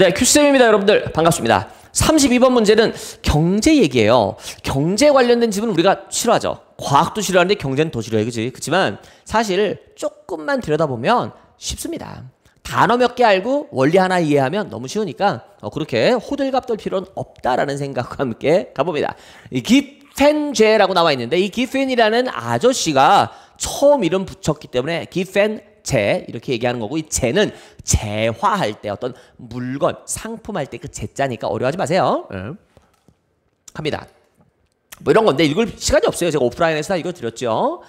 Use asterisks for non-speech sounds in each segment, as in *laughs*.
네, 큐쌤입니다, 여러분들. 반갑습니다. 32번 문제는 경제 얘기예요. 경제 관련된 집은 우리가 싫어하죠. 과학도 싫어하는데 경제는 더 싫어해, 그지? 그치만 사실 조금만 들여다보면 쉽습니다. 단어 몇 개 알고 원리 하나 이해하면 너무 쉬우니까 어, 그렇게 호들갑 떨 필요는 없다라는 생각과 함께 가봅니다. 이 기펜제라고 나와 있는데 이 기펜이라는 아저씨가 처음 이름 붙였기 때문에 기펜 재 이렇게 얘기하는 거고 이 재는 재화할 때 어떤 물건 상품할 때 그 재자니까 어려워하지 마세요. 네. 갑니다. 뭐 이런 건데 읽을 시간이 없어요. 제가 오프라인에서 다 이걸 드렸죠.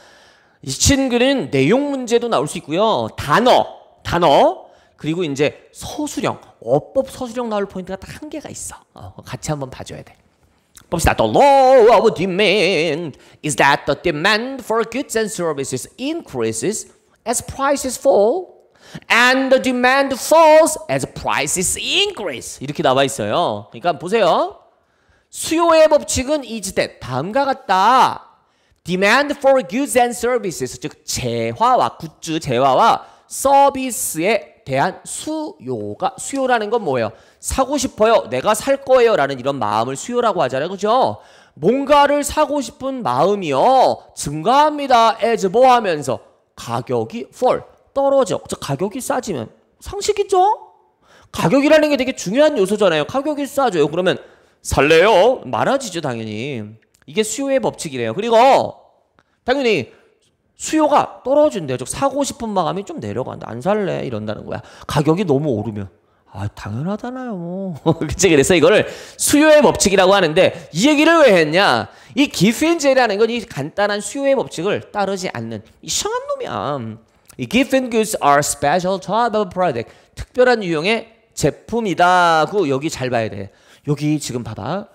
이 친구는 내용 문제도 나올 수 있고요. 단어, 단어 그리고 이제 서술형, 어법 서술형 나올 포인트가 딱 한 개가 있어. 어, 같이 한번 봐줘야 돼. 봅시다. The law of demand is that the demand for goods and services increases as prices fall. And the demand falls as prices increase. 이렇게 나와 있어요. 그러니까 보세요. 수요의 법칙은 is that 다음과 같다. Demand for goods and services 즉 재화와 굿즈 재화와 서비스에 대한 수요가 수요라는 건 뭐예요? 사고 싶어요. 내가 살 거예요라는 이런 마음을 수요라고 하잖아요. 그죠? 뭔가를 사고 싶은 마음이요. 증가합니다. as 뭐 하면서 가격이 fall 떨어져. 즉 가격이 싸지면 상식이죠. 가격이라는 게 되게 중요한 요소잖아요. 가격이 싸져요. 그러면 살래요? 많아지죠, 당연히. 이게 수요의 법칙이래요. 그리고 당연히 수요가 떨어진대요. 즉 사고 싶은 마음이 좀 내려간다. 안 살래 이런다는 거야. 가격이 너무 오르면. 아, 당연하잖아요, 뭐. *laughs* 그치, 그래서 이거를 수요의 법칙이라고 하는데, 이 얘기를 왜 했냐? 이 기프앤제라는 건 이 간단한 수요의 법칙을 따르지 않는 이상한 놈이야. 이 gift and goods are special type of product. 특별한 유형의 제품이다고 여기 잘 봐야 돼. 여기 지금 봐봐.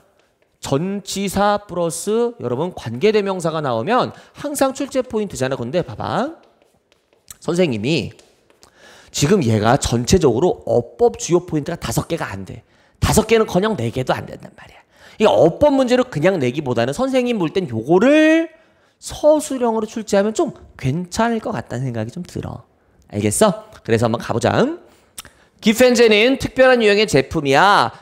전치사 플러스 여러분 관계대명사가 나오면 항상 출제 포인트잖아. 근데 봐봐. 선생님이 지금 얘가 전체적으로 어법 주요 포인트가 다섯 개가 안 돼. 다섯 개는커녕 네 개도 안 된단 말이야. 이 어법 문제로 그냥 내기보다는 선생님 볼 땐 요거를 서술형으로 출제하면 좀 괜찮을 것 같다는 생각이 좀 들어. 알겠어? 그래서 한번 가보자. 음? 기펜젠은 특별한 유형의 제품이야.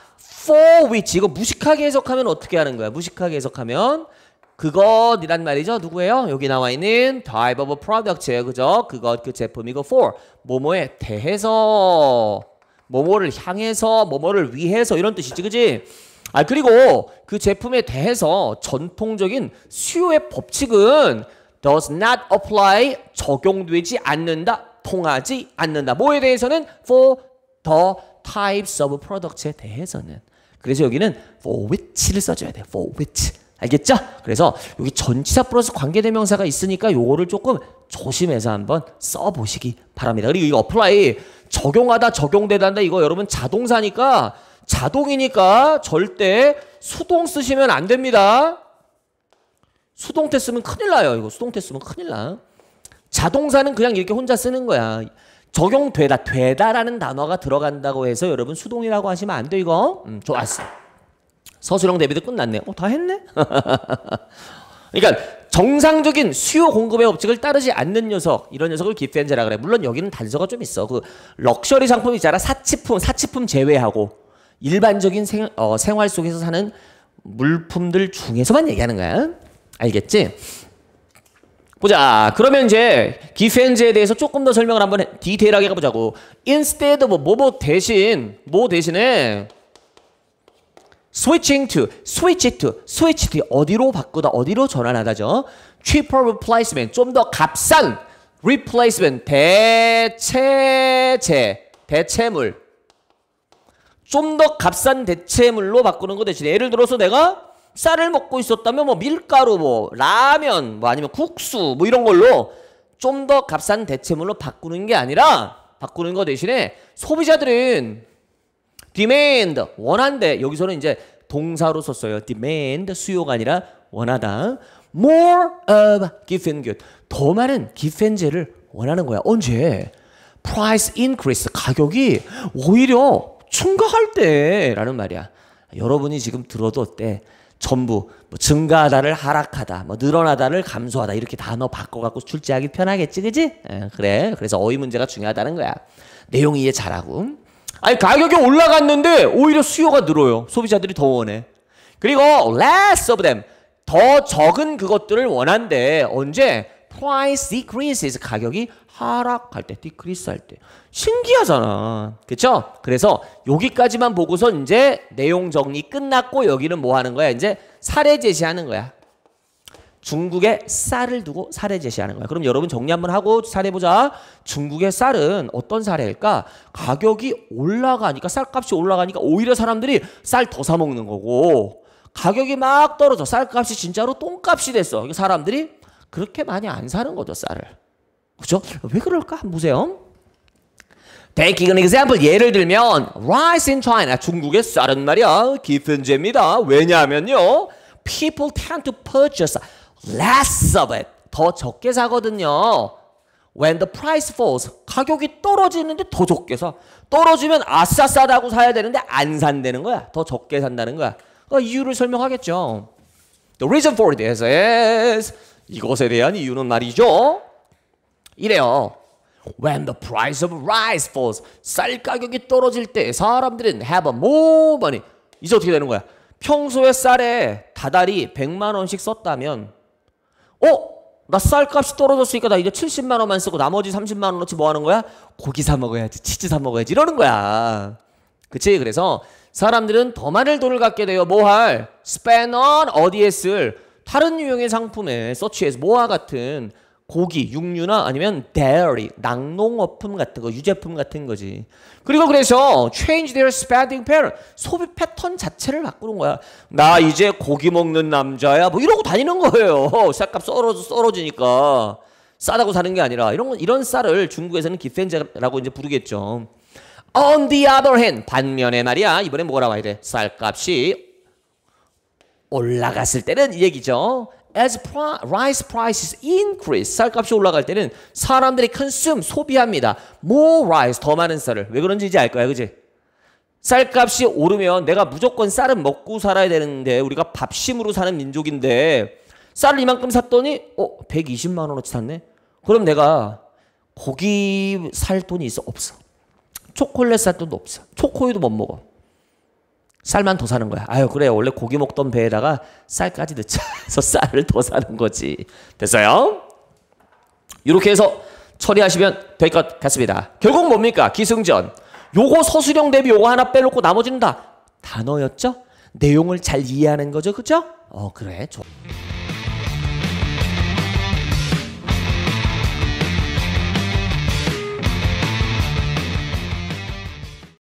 For which 이거 무식하게 해석하면 어떻게 하는 거야? 무식하게 해석하면 그것이란 말이죠. 누구예요? 여기 나와 있는 type of product. 그죠? 그것 그 제품이고 for 뭐뭐에 대해서 뭐뭐를 향해서 뭐뭐를 위해서 이런 뜻이지. 그지? 아 그리고 그 제품에 대해서 전통적인 수요의 법칙은 does not apply 적용되지 않는다. 통하지 않는다. 뭐에 대해서는 for the types of product에 대해서는 그래서 여기는 for which를 써줘야 돼. for which 알겠죠? 그래서 여기 전치사 플러스 관계대명사가 있으니까 요거를 조금 조심해서 한번 써보시기 바랍니다. 그리고 이 어플라이 적용하다 적용되다인데 이거 여러분 자동사니까 자동이니까 절대 수동 쓰시면 안 됩니다. 수동태 쓰면 큰일 나요. 이거 수동태 쓰면 큰일 나. 자동사는 그냥 이렇게 혼자 쓰는 거야. 적용되다, 되다라는 단어가 들어간다고 해서 여러분 수동이라고 하시면 안 돼, 이거. 음, 좋았어. 서술형 대비도 끝났네. 어, 다 했네? *laughs* 그러니까 정상적인 수요 공급의 법칙을 따르지 않는 녀석 이런 녀석을 기피엔제라 그래 물론 여기는 단서가 좀 있어 그 럭셔리 상품이 있잖아 사치품 사치품 제외하고 일반적인 생, 어, 생활 속에서 사는 물품들 중에서만 얘기하는 거야 알겠지 보자 그러면 이제 기피엔제에 대해서 조금 더 설명을 한번 디테일하게 해보자고 instead 뭐뭐 뭐 대신 뭐 대신에 switching to, switch to, switch to 어디로 바꾸다, 어디로 전환하다죠. cheaper replacement, 좀 더 값싼 replacement, 대체제, 대체물. 좀 더 값싼 대체물로 바꾸는 것 대신에 예를 들어서 내가 쌀을 먹고 있었다면 뭐 밀가루, 뭐 라면, 뭐 아니면 국수 뭐 이런 걸로 좀 더 값싼 대체물로 바꾸는 게 아니라 바꾸는 것 대신에 소비자들은 demand 원한데 여기서는 이제 동사로 썼어요. demand 수요가 아니라 원하다. more of gift and good 더 많은 gift and 재를 원하는 거야. 언제? price increase 가격이 오히려 증가할 때라는 말이야. 여러분이 지금 들어도 어때? 전부 뭐 증가하다를 하락하다, 뭐 늘어나다를 감소하다 이렇게 단어 바꿔갖고 출제하기 편하겠지, 그지? 그래. 그래서 어휘 문제가 중요하다는 거야. 내용 이해 잘하고. 아니 가격이 올라갔는데 오히려 수요가 늘어요. 소비자들이 더 원해. 그리고 less of them 더 적은 그것들을 원한데 언제 price decreases 가격이 하락할 때 decrease 할때 신기하잖아. 그쵸 그래서 여기까지만 보고서 이제 내용 정리 끝났고 여기는 뭐 하는 거야? 이제 사례 제시하는 거야. 중국에 쌀을 두고 사례 제시하는 거야. 그럼 여러분 정리 한번 하고 사례 보자. 중국의 쌀은 어떤 사례일까? 가격이 올라가니까 쌀값이 올라가니까 오히려 사람들이 쌀 더 사 먹는 거고 가격이 막 떨어져 쌀값이 진짜로 똥값이 됐어. 그러니까 사람들이 그렇게 많이 안 사는 거죠 쌀을. 그죠? 왜 그럴까? 보세요. Take an example. 예를 들면 rice in China. 중국의 쌀은 말이야 깊은 죄입니다. 왜냐하면요. People tend to purchase less of it. 더 적게 사거든요. When the price falls. 가격이 떨어지는데 더 적게 사. 떨어지면 아싸 싸다고 사야 되는데 안 산다는 거야. 더 적게 산다는 거야. 그 이유를 설명하겠죠. The reason for this is 이것에 대한 이유는 말이죠. 이래요. When the price of rice falls, 쌀 가격이 떨어질 때 사람들은 have a more money. 이제 어떻게 되는 거야? 평소에 쌀에 다달이 100만 원씩 썼다면 어? 나 쌀값이 떨어졌으니까 나 이제 70만 원만 쓰고 나머지 30만 원어치 뭐 하는 거야? 고기 사 먹어야지, 치즈 사 먹어야지 이러는 거야. 그치? 그래서 사람들은 더 많은 돈을 갖게 돼요. 뭐 할? spend on 어디에 쓸? 다른 유형의 상품에 서치에서 모아 같은 고기, 육류나 아니면 dairy, 낙농어품 같은 거, 유제품 같은 거지. 그리고 그래서 change their spending pattern, 소비 패턴 자체를 바꾸는 거야. 나 이제 고기 먹는 남자야, 뭐 이러고 다니는 거예요. *laughs* 쌀값 썰어져 썰어지니까 싸다고 사는 게 아니라 이런 이런 쌀을 중국에서는 기센자라고 이제 부르겠죠. On the other hand, 반면에 말이야 이번에 뭐가 나와야 돼? 쌀값이 올라갔을 때는 이 얘기죠. as rice prices increase, 쌀값이 올라갈 때는 사람들이 consume, 소비합니다. more rice, 더 많은 쌀을. 왜 그런지 이제 알 거야, 그지? 쌀값이 오르면 내가 무조건 쌀은 먹고 살아야 되는데 우리가 밥심으로 사는 민족인데 쌀을 이만큼 샀더니 어 120만 원어치 샀네. 그럼 내가 고기 살 돈이 있어 없어. 초콜릿 살 돈도 없어. 초코우도못 먹어. 쌀만 더 사는 거야. 아유 그래 원래 고기 먹던 배에다가 쌀까지 넣자 해서 *laughs* 쌀을 더 사는 거지. 됐어요? 이렇게 해서 처리하시면 될 것 같습니다. 결국 뭡니까? 기승전. 요거 서술형 대비 요거 하나 빼놓고 나머지는 다 단어였죠? 내용을 잘 이해하는 거죠, 그죠? 어 그래. 좋...